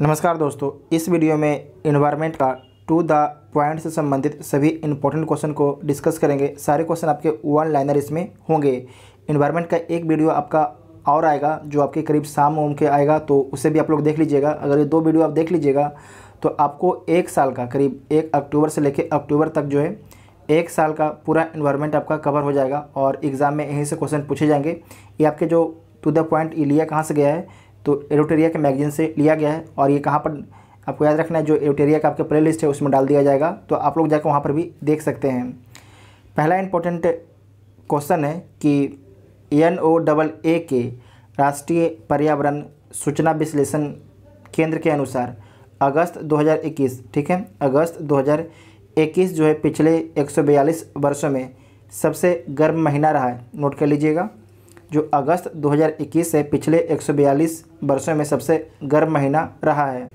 नमस्कार दोस्तों इस वीडियो में इन्वायरमेंट का टू द पॉइंट से संबंधित सभी इंपॉर्टेंट क्वेश्चन को डिस्कस करेंगे सारे क्वेश्चन आपके वन लाइनर इसमें होंगे इन्वायरमेंट का एक वीडियो आपका और आएगा जो आपके करीब शाम ओम के आएगा तो उसे भी आप लोग देख लीजिएगा अगर ये दो वीडियो आप देख लीजिएगा तो आपको एक साल का करीब एक अक्टूबर से लेकर अक्टूबर तक जो है एक साल का पूरा इन्वायरमेंट आपका कवर हो जाएगा और एग्ज़ाम में यहीं से क्वेश्चन पूछे जाएंगे ये आपके जो टू द पॉइंट ये लिया कहाँ से गया है तो एरोटेरिया के मैगजीन से लिया गया है और ये कहाँ पर आपको याद रखना है जो एरोटेरिया का आपके प्ले लिस्ट है उसमें डाल दिया जाएगा तो आप लोग जाकर वहाँ पर भी देख सकते हैं पहला इंपॉर्टेंट क्वेश्चन है कि एन ओ डबल ए के राष्ट्रीय पर्यावरण सूचना विश्लेषण केंद्र के अनुसार अगस्त 2021 ठीक है अगस्त 2021 जो है पिछले 142 वर्षों में सबसे गर्म महीना रहा है नोट कर लीजिएगा जो अगस्त 2021 से पिछले 142 वर्षों में सबसे गर्म महीना रहा है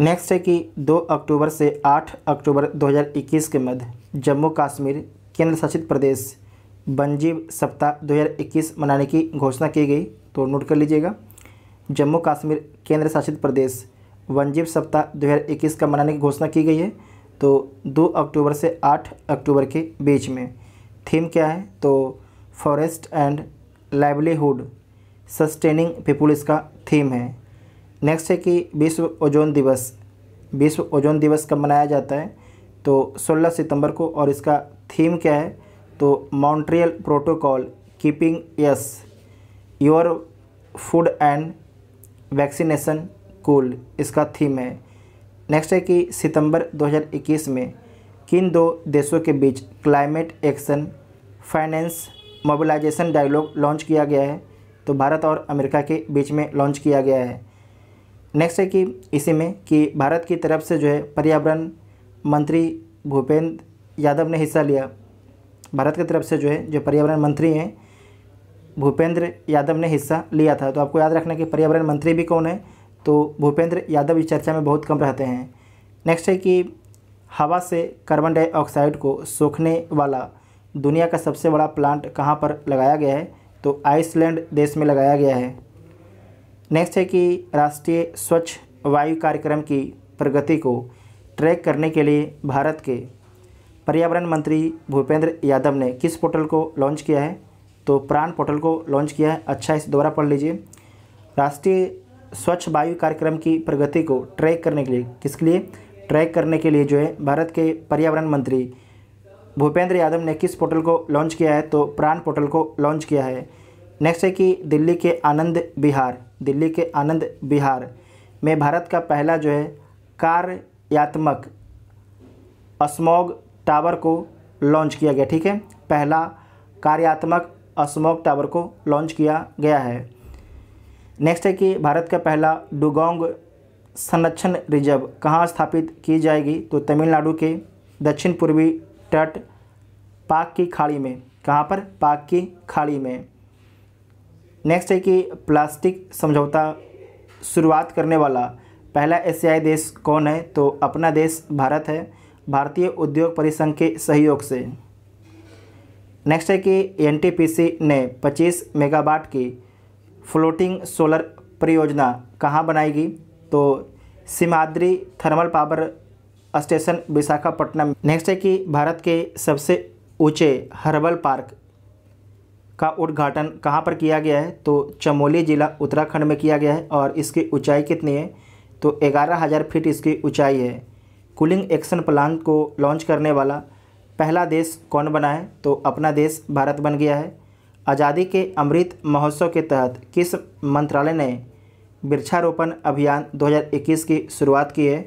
नेक्स्ट है कि 2 अक्टूबर से 8 अक्टूबर 2021 के मध्य जम्मू कश्मीर केंद्र शासित प्रदेश वनजीव सप्ताह 2021 मनाने की घोषणा की गई तो नोट कर लीजिएगा जम्मू कश्मीर केंद्र शासित प्रदेश वनजीव सप्ताह 2021 का मनाने की घोषणा की गई है तो 2 अक्टूबर से 8 अक्टूबर के बीच में थीम क्या है तो forest and livelihood sustaining people इसका थीम है नेक्स्ट है कि विश्व ओजोन दिवस विश्व ओजोन दिवस कब मनाया जाता है तो 16 सितंबर को और इसका थीम क्या है तो Montreal protocol keeping us your food and vaccination cool इसका थीम है नेक्स्ट है कि सितंबर 2021 में किन दो देशों के बीच climate action finance mobilisation dialogue launch किया गया है तो भारत और अमेरिका के बीच में लॉन्च किया गया है नेक्स्ट है कि इसी में कि भारत की तरफ से जो है पर्यावरण मंत्री भूपेंद्र यादव ने हिस्सा लिया भारत की तरफ से जो है जो पर्यावरण मंत्री हैं भूपेंद्र यादव ने हिस्सा लिया था तो आपको याद रखना कि पर्यावरण मंत्री भी कौन है तो भूपेंद्र यादव इस चर्चा में बहुत कम रहते हैं नेक्स्ट है कि हवा से कार्बन डाइऑक्साइड को सोखने वाला दुनिया का सबसे बड़ा प्लांट कहाँ पर लगाया गया है तो आइसलैंड देश में लगाया गया है नेक्स्ट है कि राष्ट्रीय स्वच्छ वायु कार्यक्रम की प्रगति को ट्रैक करने के लिए भारत के पर्यावरण मंत्री भूपेंद्र यादव ने किस पोर्टल को लॉन्च किया है तो प्राण पोर्टल को लॉन्च किया है अच्छा इस दोबारा पढ़ लीजिए राष्ट्रीय स्वच्छ वायु कार्यक्रम की प्रगति को ट्रैक करने के लिए किसके लिए ट्रैक करने के लिए जो है भारत के पर्यावरण मंत्री भूपेंद्र यादव ने किस पोर्टल को लॉन्च किया है तो प्राण पोर्टल को लॉन्च किया है नेक्स्ट है कि दिल्ली के आनंद बिहार दिल्ली के आनंद बिहार में भारत का पहला जो है कार्यात्मक अस्मोग टावर को लॉन्च किया गया ठीक है पहला कार्यात्मक अस्मोग टावर को लॉन्च किया गया है नेक्स्ट है कि भारत का पहला डुगोंग संरक्षण रिजर्व कहाँ स्थापित की जाएगी तो तमिलनाडु के दक्षिण पूर्वी तट पाक की खाड़ी में कहाँ पर पाक की खाड़ी में नेक्स्ट है कि प्लास्टिक समझौता शुरुआत करने वाला पहला एशियाई देश कौन है तो अपना देश भारत है भारतीय उद्योग परिसंघ के सहयोग से नेक्स्ट है कि एनटीपीसी ने 25 मेगावाट की फ्लोटिंग सोलर परियोजना कहाँ बनाएगी तो Simhadri thermal power station Visakhapatnam next है कि भारत के सबसे ऊंचे हर्बल पार्क का उद्घाटन कहाँ पर किया गया है तो चमोली जिला उत्तराखंड में किया गया है और इसकी ऊंचाई कितनी है तो ग्यारह हज़ार फीट इसकी ऊंचाई है कूलिंग एक्शन प्लान को लॉन्च करने वाला पहला देश कौन बना है तो अपना देश भारत बन गया है आज़ादी के अमृत महोत्सव के तहत किस मंत्रालय ने वृक्षारोपण अभियान 2021 की शुरुआत की है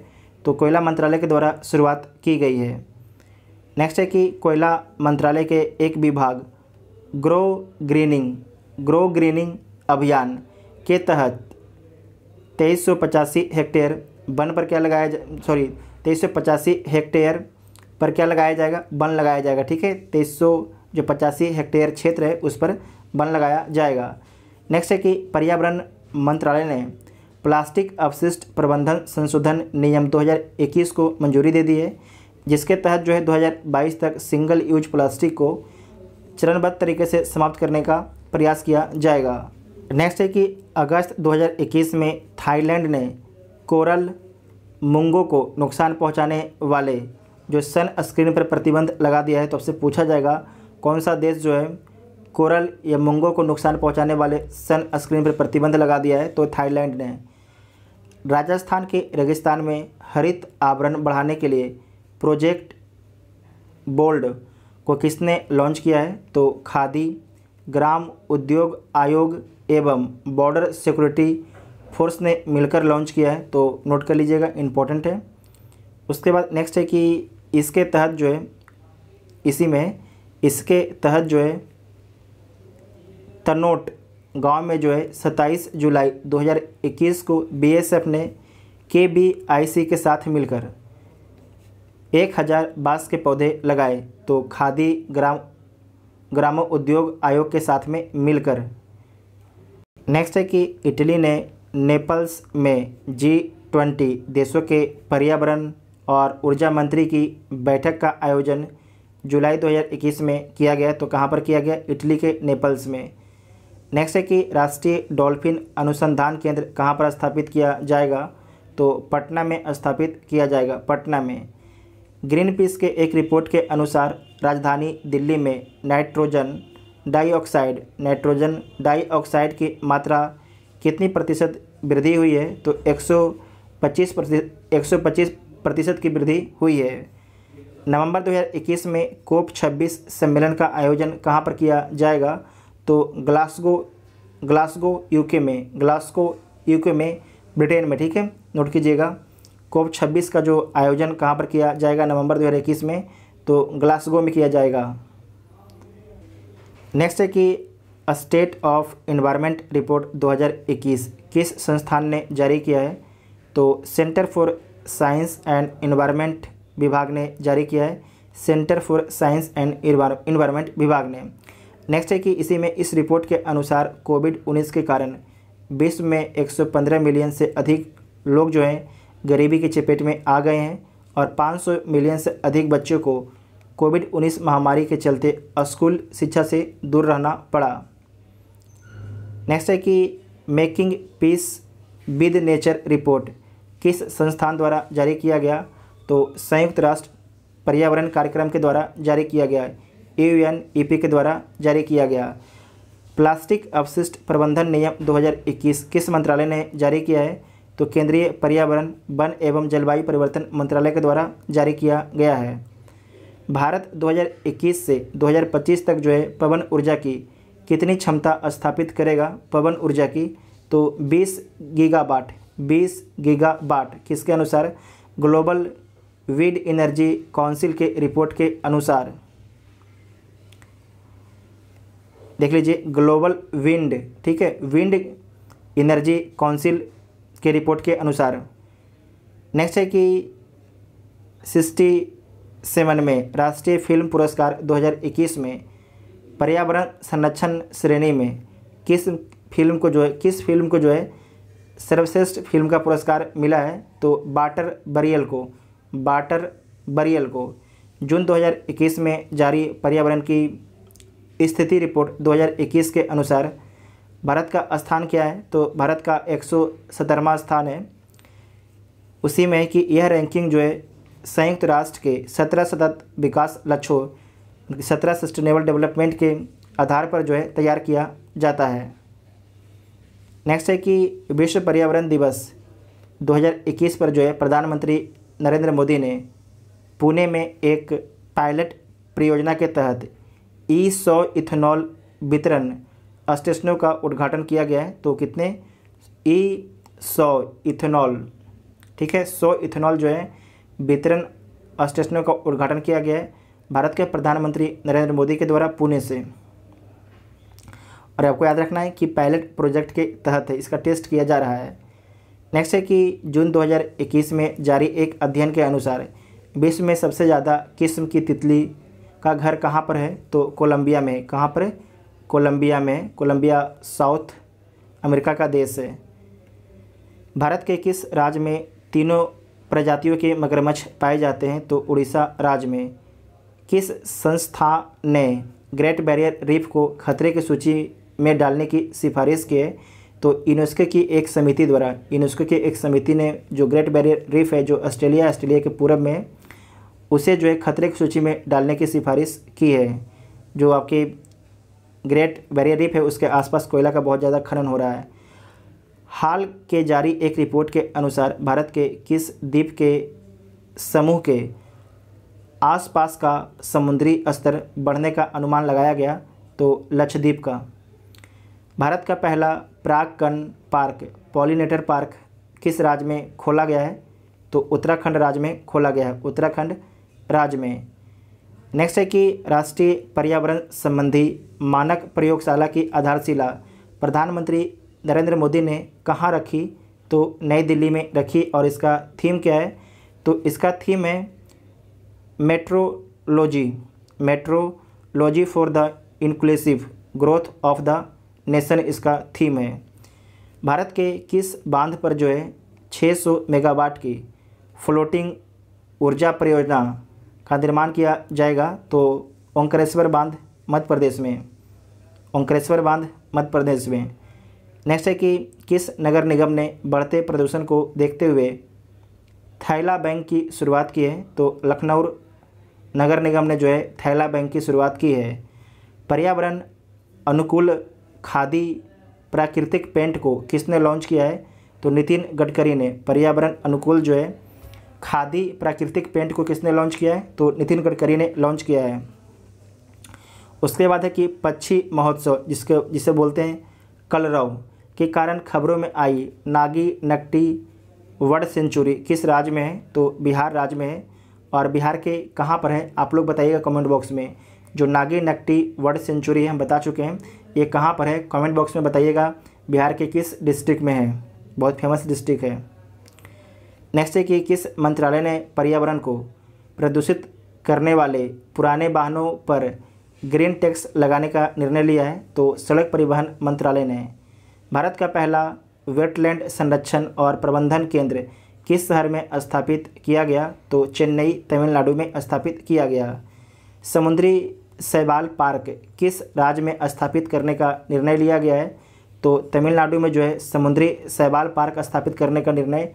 तो कोयला मंत्रालय के द्वारा शुरुआत की गई है नेक्स्ट है कि कोयला मंत्रालय के एक विभाग ग्रो ग्रीनिंग ग्रो ग्रीनिंग अभियान के तहत तेईस सौ पचासी हेक्टेयर वन पर क्या लगाया जा सॉरी तेईस सौ पचासी हेक्टेयर पर क्या लगाया जाएगा वन लगाया जाएगा ठीक है तेईस सौ जो पचासी हेक्टेयर क्षेत्र है उस पर वन लगाया जाएगा नेक्स्ट है कि पर्यावरण मंत्रालय ने प्लास्टिक अवशिष्ट प्रबंधन संशोधन नियम 2021 को मंजूरी दे दी है जिसके तहत जो है 2022 तक सिंगल यूज प्लास्टिक को चरणबद्ध तरीके से समाप्त करने का प्रयास किया जाएगा नेक्स्ट है कि अगस्त 2021 में थाईलैंड ने कोरल मुंगों को नुकसान पहुंचाने वाले जो सन स्क्रीन पर प्रतिबंध लगा दिया है तो आपसे पूछा जाएगा कौन सा देश जो है कोरल या मुंगों को नुकसान पहुंचाने वाले सन स्क्रीन पर प्रतिबंध लगा दिया है तो थाईलैंड ने राजस्थान के रेगिस्तान में हरित आवरण बढ़ाने के लिए प्रोजेक्ट बोल्ड को किसने लॉन्च किया है तो खादी ग्राम उद्योग आयोग एवं बॉर्डर सिक्योरिटी फोर्स ने मिलकर लॉन्च किया है तो नोट कर लीजिएगा इम्पोर्टेंट है उसके बाद नेक्स्ट है कि इसके तहत जो है इसी में इसके तहत जो है तनोट गांव में जो है 27 जुलाई 2021 को बीएसएफ ने के बी आई सी के साथ मिलकर एक हज़ार बांस के पौधे लगाए तो खादी ग्राम ग्रामो उद्योग आयोग के साथ में मिलकर नेक्स्ट है कि इटली ने नेपल्स में जी ट्वेंटी देशों के पर्यावरण और ऊर्जा मंत्री की बैठक का आयोजन जुलाई 2021 में किया गया तो कहाँ पर किया गया इटली के नेपल्स में नेक्स्ट है कि राष्ट्रीय डॉल्फिन अनुसंधान केंद्र कहाँ पर स्थापित किया जाएगा तो पटना में स्थापित किया जाएगा पटना में ग्रीन पीस के एक रिपोर्ट के अनुसार राजधानी दिल्ली में नाइट्रोजन डाइऑक्साइड नाइट्रोजन डाइऑक्साइड की मात्रा कितनी प्रतिशत वृद्धि हुई है तो 125 प्रतिशत एक प्रतिशत की वृद्धि हुई है नवंबर 2021 में कोप 26 सम्मेलन का आयोजन कहाँ पर किया जाएगा तो ग्लासगो ग्लासगो यूके में ग्लासगो यूके में ब्रिटेन में ठीक है नोट कीजिएगा कोप 26 का जो आयोजन कहाँ पर किया जाएगा नवंबर 2021 में तो ग्लासगो में किया जाएगा नेक्स्ट है कि स्टेट ऑफ इन्वायरमेंट रिपोर्ट 2021 किस संस्थान ने जारी किया है तो Centre for Science and Environment विभाग ने जारी किया है Centre for Science and Environment विभाग ने नेक्स्ट है कि इसी में इस रिपोर्ट के अनुसार कोविड उन्नीस के कारण विश्व में 115 मिलियन से अधिक लोग जो हैं गरीबी की चपेट में आ गए हैं और 500 मिलियन से अधिक बच्चों को कोविड 19 महामारी के चलते स्कूल शिक्षा से दूर रहना पड़ा नेक्स्ट है कि making peace with nature report किस संस्थान द्वारा जारी किया गया तो संयुक्त राष्ट्र पर्यावरण कार्यक्रम के द्वारा जारी किया गया है ए के द्वारा जारी किया गया प्लास्टिक अवशिष्ट प्रबंधन नियम 2021 किस मंत्रालय ने जारी किया है तो केंद्रीय पर्यावरण वन एवं जलवायु परिवर्तन मंत्रालय के द्वारा जारी किया गया है भारत 2021 से 2025 तक जो है पवन ऊर्जा की कितनी क्षमता स्थापित करेगा पवन ऊर्जा की तो 20 गीगावाट 20 गीगावाट किसके अनुसार ग्लोबल विड एनर्जी काउंसिल के रिपोर्ट के अनुसार देख लीजिए ग्लोबल विंड ठीक है विंड एनर्जी काउंसिल के रिपोर्ट के अनुसार नेक्स्ट है कि सिक्सटी सेवन में राष्ट्रीय फिल्म पुरस्कार 2021 में पर्यावरण संरक्षण श्रेणी में किस फिल्म को जो है किस फिल्म को जो है सर्वश्रेष्ठ फिल्म का पुरस्कार मिला है तो बाटर बरियल को बाटर बरियल को जून 2021 में जारी पर्यावरण की स्थिति रिपोर्ट 2021 के अनुसार भारत का स्थान क्या है तो भारत का एक स्थान है उसी में कि यह रैंकिंग जो है संयुक्त राष्ट्र के सत्रह सतत विकास लक्ष्यों मतलब सत्रह सस्टेनेबल डेवलपमेंट के आधार पर जो है तैयार किया जाता है नेक्स्ट है कि विश्व पर्यावरण दिवस 2021 पर जो है प्रधानमंत्री नरेंद्र मोदी ने पुणे में एक पायलट परियोजना के तहत ई सौ इथेनॉल वितरण स्टेशनों का उद्घाटन किया गया है तो कितने ई सौ इथेनॉल ठीक है सौ इथेनॉल जो है वितरण स्टेशनों का उद्घाटन किया गया है भारत के प्रधानमंत्री नरेंद्र मोदी के द्वारा पुणे से और आपको याद रखना है कि पायलट प्रोजेक्ट के तहत इसका टेस्ट किया जा रहा है नेक्स्ट है कि जून 2021 में जारी एक अध्ययन के अनुसार विश्व में सबसे ज़्यादा किस्म की तितली का घर कहाँ पर है तो कोलंबिया में कहाँ पर है कोलंबिया में कोलंबिया साउथ अमेरिका का देश है भारत के किस राज्य में तीनों प्रजातियों के मगरमच्छ पाए जाते हैं तो उड़ीसा राज्य में किस संस्था ने ग्रेट बैरियर रीफ को खतरे की सूची में डालने की सिफारिश की है तो यूनेस्को की एक समिति द्वारा यूनेस्को की एक समिति ने जो ग्रेट बैरियर रीफ है जो ऑस्ट्रेलिया ऑस्ट्रेलिया के पूर्व में उसे जो है खतरे की सूची में डालने की सिफारिश की है जो आपके ग्रेट बैरियर रीफ है उसके आसपास कोयला का बहुत ज़्यादा खनन हो रहा है हाल के जारी एक रिपोर्ट के अनुसार भारत के किस द्वीप के समूह के आसपास का समुद्री स्तर बढ़ने का अनुमान लगाया गया तो लक्षद्वीप का भारत का पहला कन पार्क पॉलिनेटर पार्क किस राज्य में खोला गया है तो उत्तराखंड राज्य में खोला गया है उत्तराखंड राज्य में नेक्स्ट है कि राष्ट्रीय पर्यावरण संबंधी मानक प्रयोगशाला की आधारशिला प्रधानमंत्री नरेंद्र मोदी ने कहाँ रखी तो नई दिल्ली में रखी और इसका थीम क्या है तो इसका थीम है metrology metrology for the inclusive growth of the nation इसका थीम है भारत के किस बांध पर जो है 600 मेगावाट की फ्लोटिंग ऊर्जा परियोजना का निर्माण किया जाएगा तो ओंकारेश्वर बांध मध्य प्रदेश में ओंकारेश्वर बांध मध्य प्रदेश में नेक्स्ट है कि किस नगर निगम ने बढ़ते प्रदूषण को देखते हुए थैला बैंक की शुरुआत की है तो लखनऊ नगर निगम ने जो है थैला बैंक की शुरुआत की है पर्यावरण अनुकूल खादी प्राकृतिक पेंट को किसने लॉन्च किया है तो नितिन गडकरी ने पर्यावरण अनुकूल जो है खादी प्राकृतिक पेंट को किसने लॉन्च किया है तो नितिन गडकरी ने लॉन्च किया है उसके बाद है कि पक्षी महोत्सव जिसके जिसे बोलते हैं कलरव के कारण खबरों में आई नागी नकटी वर्ड सेंचुरी किस राज्य में है तो बिहार राज्य में है और बिहार के कहाँ पर है आप लोग बताइएगा कमेंट बॉक्स में जो नागी नकटी वर्ड सेंचुरी है हम बता चुके हैं ये कहाँ पर है कमेंट बॉक्स में बताइएगा बिहार के किस डिस्ट्रिक्ट में है बहुत फेमस डिस्ट्रिक्ट है नेक्स्ट है कि किस मंत्रालय ने पर्यावरण को प्रदूषित करने वाले पुराने वाहनों पर ग्रीन टैक्स लगाने का निर्णय लिया है तो सड़क परिवहन मंत्रालय ने भारत का पहला वेटलैंड संरक्षण और प्रबंधन केंद्र किस शहर में स्थापित किया गया तो चेन्नई तमिलनाडु में स्थापित किया गया समुद्री सैबाल पार्क किस राज्य में स्थापित करने का निर्णय लिया गया है तो तमिलनाडु में जो है समुद्री सैबाल पार्क स्थापित करने का निर्णय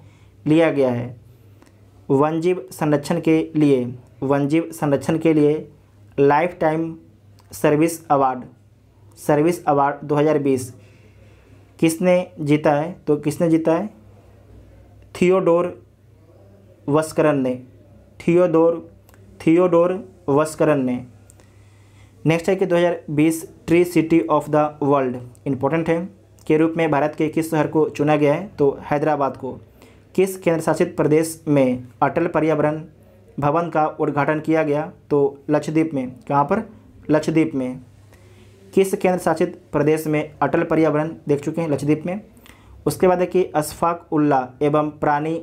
लिया गया है जीव संरक्षण के लिए वनजीव संरक्षण के लिए lifetime service award service award 2020 किसने जीता है तो किसने जीता है थियोडोर वस्करन ने थियोडोर थियोडोर वस्करन ने नेक्स्ट है कि 2020 tree city of the world important है के रूप में भारत के किस शहर को चुना गया है तो हैदराबाद को किस केंद्र शासित प्रदेश में अटल पर्यावरण भवन का उद्घाटन किया गया तो लक्षद्वीप में कहाँ पर लक्षद्वीप में किस केंद्र शासित प्रदेश में अटल पर्यावरण देख चुके हैं लक्षद्वीप में उसके बाद है कि अशफाक उल्ला एवं प्राणी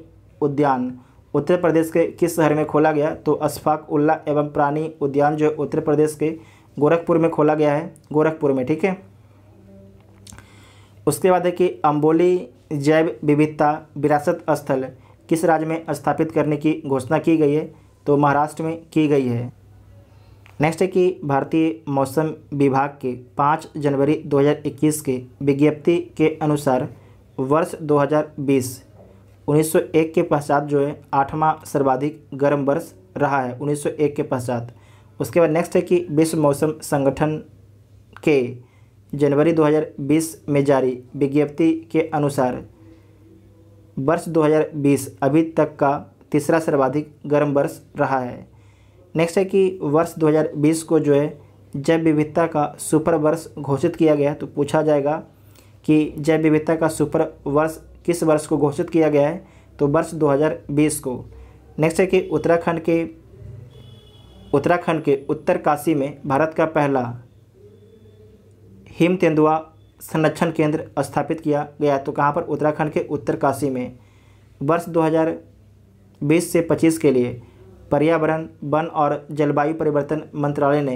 उद्यान उत्तर प्रदेश के किस शहर में खोला गया तो अशफाक उल्ला एवं प्राणी उद्यान जो उत्तर प्रदेश के गोरखपुर में खोला गया है गोरखपुर में ठीक है उसके बाद है कि अम्बोली जैव विविधता विरासत स्थल किस राज्य में स्थापित करने की घोषणा की गई है तो महाराष्ट्र में की गई है नेक्स्ट है कि भारतीय मौसम विभाग के 5 जनवरी 2021 के विज्ञप्ति के अनुसार वर्ष 2020 1901 के पश्चात जो है आठवां सर्वाधिक गर्म वर्ष रहा है 1901 के पश्चात उसके बाद नेक्स्ट है कि विश्व मौसम संगठन के जनवरी 2020 में जारी विज्ञप्ति के अनुसार वर्ष 2020 अभी तक का तीसरा सर्वाधिक गर्म वर्ष रहा है नेक्स्ट है कि वर्ष 2020 को जो है जैव विविधता का सुपर वर्ष घोषित किया गया तो पूछा जाएगा कि जैव विविधता का सुपर वर्ष किस वर्ष को घोषित किया गया है तो वर्ष 2020 को नेक्स्ट है कि उत्तराखंड के उत्तराखंड के उत्तर काशी में भारत का पहला हिम तेंदुआ संरक्षण केंद्र स्थापित किया गया तो कहाँ पर उत्तराखंड के उत्तरकाशी में वर्ष 2020 से 25 के लिए पर्यावरण वन और जलवायु परिवर्तन मंत्रालय ने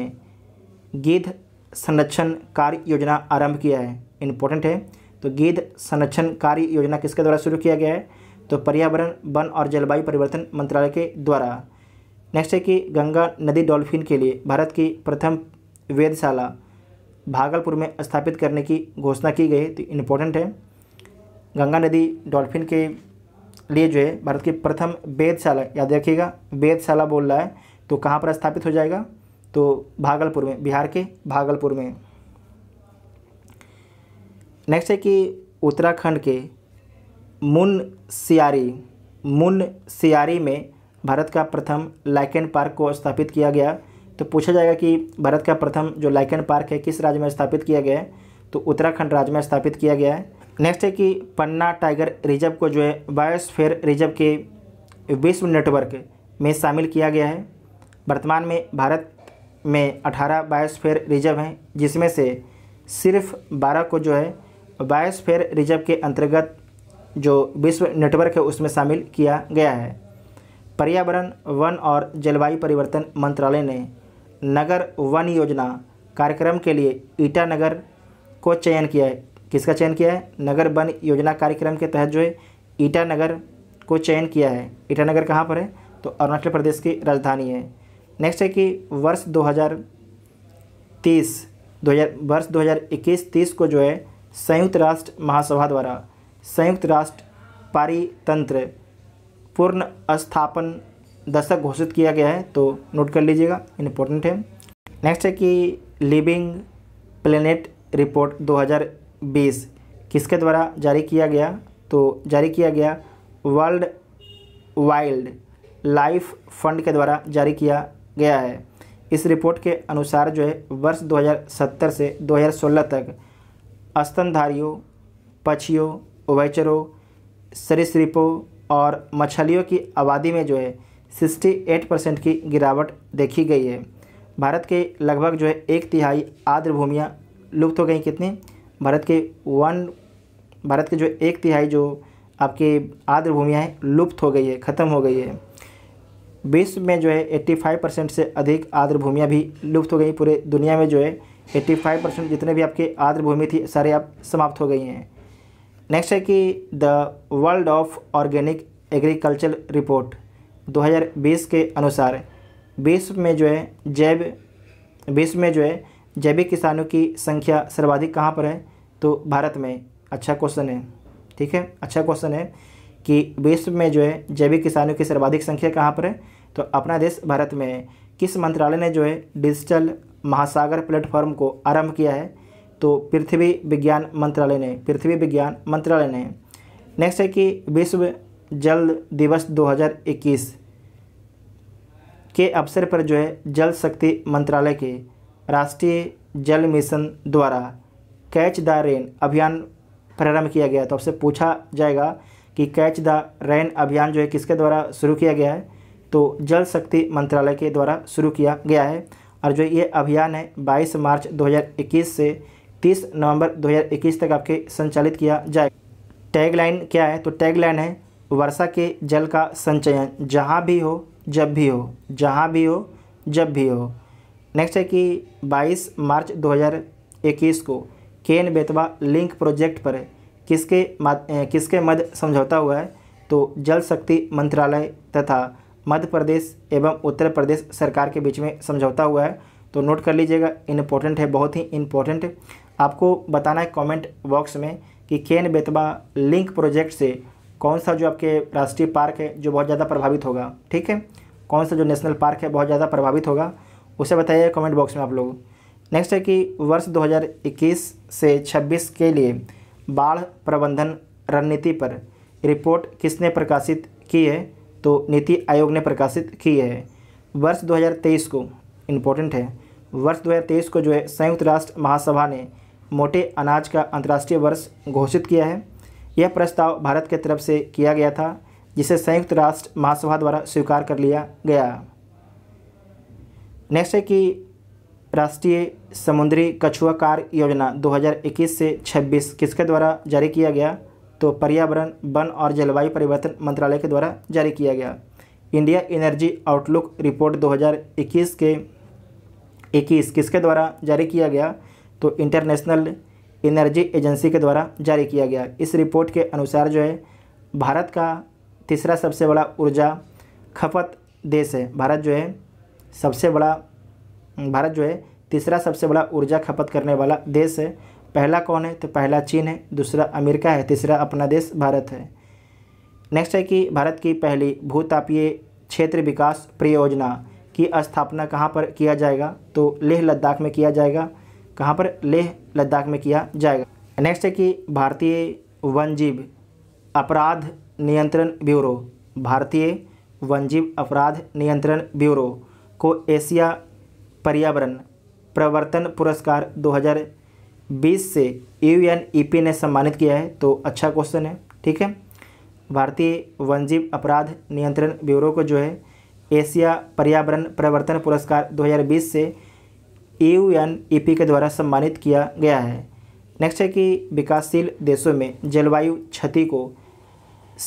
गिद्ध संरक्षण कार्य योजना आरंभ किया है इम्पोर्टेंट है तो गिद्ध संरक्षण कार्य योजना किसके द्वारा शुरू किया गया है तो पर्यावरण वन और जलवायु परिवर्तन मंत्रालय के द्वारा नेक्स्ट है कि गंगा नदी डॉल्फिन के लिए भारत की प्रथम वेधशाला भागलपुर में स्थापित करने की घोषणा की गई तो इम्पोर्टेंट है गंगा नदी डॉल्फिन के लिए जो है भारत की प्रथम वेदशाला याद रखिएगा वेदशाला बोल रहा है तो कहाँ पर स्थापित हो जाएगा तो भागलपुर में बिहार के भागलपुर में नेक्स्ट है कि उत्तराखंड के सियारी मुन सियारी में भारत का प्रथम लाइकेन पार्क को स्थापित किया गया तो पूछा जाएगा कि भारत का प्रथम जो लाइकन पार्क है किस राज्य में स्थापित किया गया है तो उत्तराखंड राज्य में स्थापित किया गया है नेक्स्ट है कि पन्ना टाइगर रिजर्व को जो है बायोस्फेयर रिजर्व के विश्व नेटवर्क में शामिल किया गया है वर्तमान में भारत में 18 बायोस्फेयर रिजर्व हैं जिसमें से सिर्फ 12 को जो है बायोस्फेयर रिजर्व के अंतर्गत जो विश्व नेटवर्क है उसमें शामिल किया गया है पर्यावरण वन और जलवायु परिवर्तन मंत्रालय ने नगर वन योजना कार्यक्रम के लिए ईटानगर को चयन किया है किसका चयन किया है नगर वन योजना कार्यक्रम के तहत जो है ईटानगर को चयन किया है ईटानगर कहाँ पर है तो अरुणाचल प्रदेश की राजधानी है नेक्स्ट है कि वर्ष 2030 2000 वर्ष 2021-30 को जो है संयुक्त राष्ट्र महासभा द्वारा संयुक्त राष्ट्र पारितंत्र पूर्ण स्थापन दशक घोषित किया गया है तो नोट कर लीजिएगा इम्पोर्टेंट है नेक्स्ट है कि लिविंग प्लेनेट रिपोर्ट 2020 किसके द्वारा जारी किया गया तो जारी किया गया वर्ल्ड वाइल्ड लाइफ फंड के द्वारा जारी किया गया है इस रिपोर्ट के अनुसार जो है वर्ष 2070 से 2016 तक अस्तनधारियों पक्षियों वैचरों सरीसृपों और मछलियों की आबादी में जो है 68 परसेंट की गिरावट देखी गई है भारत के लगभग जो है एक तिहाई आर्द्र भूमियाँ लुप्त हो गई कितनी भारत के वन भारत के जो एक तिहाई जो आपकी आर्द्र भूमियाँ हैं लुप्त हो गई है ख़त्म हो गई है विश्व में जो है 85 परसेंट से अधिक आर्द्र भूमियाँ भी लुप्त हो गई पूरे दुनिया में जो है 85 परसेंट जितने भी आपके आर्द्र भूमि थी सारे आप समाप्त हो गई हैं नेक्स्ट है कि the world of organic agriculture report 2020 के अनुसार विश्व में जो है जैव विश्व में जो है जैविक किसानों की संख्या सर्वाधिक कहाँ पर है तो भारत में अच्छा क्वेश्चन है ठीक है अच्छा क्वेश्चन है कि विश्व में जो है जैविक किसानों की सर्वाधिक संख्या कहाँ पर है तो अपना देश भारत में है किस मंत्रालय ने जो है डिजिटल महासागर प्लेटफॉर्म को आरंभ किया है तो पृथ्वी विज्ञान मंत्रालय ने पृथ्वी विज्ञान मंत्रालय ने नेक्स्ट है कि विश्व जल दिवस 2021 के अवसर पर जो है जल शक्ति मंत्रालय के राष्ट्रीय जल मिशन द्वारा कैच द रेन अभियान प्रारंभ किया गया तो आपसे पूछा जाएगा कि कैच द रेन अभियान जो है किसके द्वारा शुरू किया गया है तो जल शक्ति मंत्रालय के द्वारा शुरू किया गया है और जो ये अभियान है 22 मार्च 2021 से 30 नवंबर 2021 तक आपके संचालित किया जाए टैगलाइन क्या है तो टैगलाइन है वर्षा के जल का संचयन जहाँ भी हो जब भी हो जहाँ भी हो जब भी हो नेक्स्ट है कि 22 मार्च 2021 को केन बेतवा लिंक प्रोजेक्ट पर किसके किसके मध्य समझौता हुआ है तो जल शक्ति मंत्रालय तथा मध्य प्रदेश एवं उत्तर प्रदेश सरकार के बीच में समझौता हुआ है तो नोट कर लीजिएगा इम्पोर्टेंट है बहुत ही इम्पोर्टेंट आपको बताना है कमेंट बॉक्स में कि केन बेतवा लिंक प्रोजेक्ट से कौन सा जो आपके राष्ट्रीय पार्क है जो बहुत ज़्यादा प्रभावित होगा ठीक है कौन सा जो नेशनल पार्क है बहुत ज़्यादा प्रभावित होगा उसे बताइए कमेंट बॉक्स में आप लोग नेक्स्ट है कि वर्ष 2021 से 26 के लिए बाढ़ प्रबंधन रणनीति पर रिपोर्ट किसने प्रकाशित की है तो नीति आयोग ने प्रकाशित की है वर्ष 2023 को इम्पोर्टेंट है वर्ष 2023 को जो है संयुक्त राष्ट्र महासभा ने मोटे अनाज का अंतर्राष्ट्रीय वर्ष घोषित किया है यह प्रस्ताव भारत के तरफ से किया गया था जिसे संयुक्त राष्ट्र महासभा द्वारा स्वीकार कर लिया गया नेक्स्ट है कि राष्ट्रीय समुद्री कछुआ कार्य योजना 2021 से 26 किसके द्वारा जारी किया गया तो पर्यावरण वन और जलवायु परिवर्तन मंत्रालय के द्वारा जारी किया गया इंडिया एनर्जी आउटलुक रिपोर्ट 2021 के 21 किसके द्वारा जारी किया गया तो इंटरनेशनल एनर्जी एजेंसी के द्वारा जारी किया गया इस रिपोर्ट के अनुसार जो है भारत का तीसरा सबसे बड़ा ऊर्जा खपत देश है भारत जो है सबसे बड़ा भारत जो है तीसरा सबसे बड़ा ऊर्जा खपत करने वाला देश है पहला कौन है तो पहला चीन है दूसरा अमेरिका है तीसरा अपना देश भारत है नेक्स्ट है कि भारत की पहली भूतापीय क्षेत्र विकास परियोजना की स्थापना कहाँ पर किया जाएगा तो लेह लद्दाख में किया जाएगा कहाँ पर लेह लद्दाख में किया जाएगा नेक्स्ट है कि भारतीय वनजीव अपराध नियंत्रण ब्यूरो भारतीय वनजीव अपराध नियंत्रण ब्यूरो को एशिया पर्यावरण प्रवर्तन पुरस्कार 2020 से यूएनईपी e ने सम्मानित किया है तो अच्छा क्वेश्चन है ठीक है भारतीय वनजीव अपराध नियंत्रण ब्यूरो को जो है एशिया पर्यावरण प्रवर्तन पुरस्कार 2020 से A U N E P के द्वारा सम्मानित किया गया है नेक्स्ट है कि विकासशील देशों में जलवायु क्षति को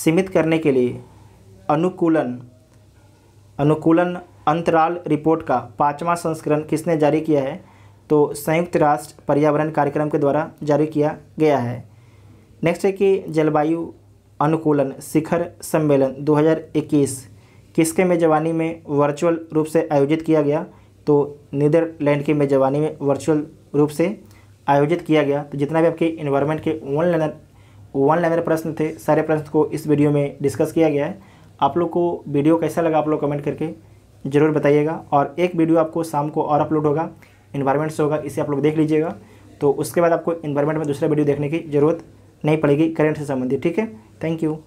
सीमित करने के लिए अनुकूलन अनुकूलन अंतराल रिपोर्ट का पाँचवा संस्करण किसने जारी किया है तो संयुक्त राष्ट्र पर्यावरण कार्यक्रम के द्वारा जारी किया गया है नेक्स्ट है कि जलवायु अनुकूलन शिखर सम्मेलन 2021 किसके मेजबानी में वर्चुअल रूप से आयोजित किया गया तो नीदरलैंड की मेजबानी में वर्चुअल रूप से आयोजित किया गया तो जितना भी आपके इन्वायरमेंट के वन लाइनर वन लाइनर प्रश्न थे सारे प्रश्न को इस वीडियो में डिस्कस किया गया है आप लोग को वीडियो कैसा लगा आप लोग कमेंट करके ज़रूर बताइएगा और एक वीडियो आपको शाम को और अपलोड होगा इन्वायरमेंट से होगा इसे आप लोग देख लीजिएगा तो उसके बाद आपको इन्वायरमेंट में दूसरा वीडियो देखने की ज़रूरत नहीं पड़ेगी करेंट से संबंधित ठीक है थैंक यू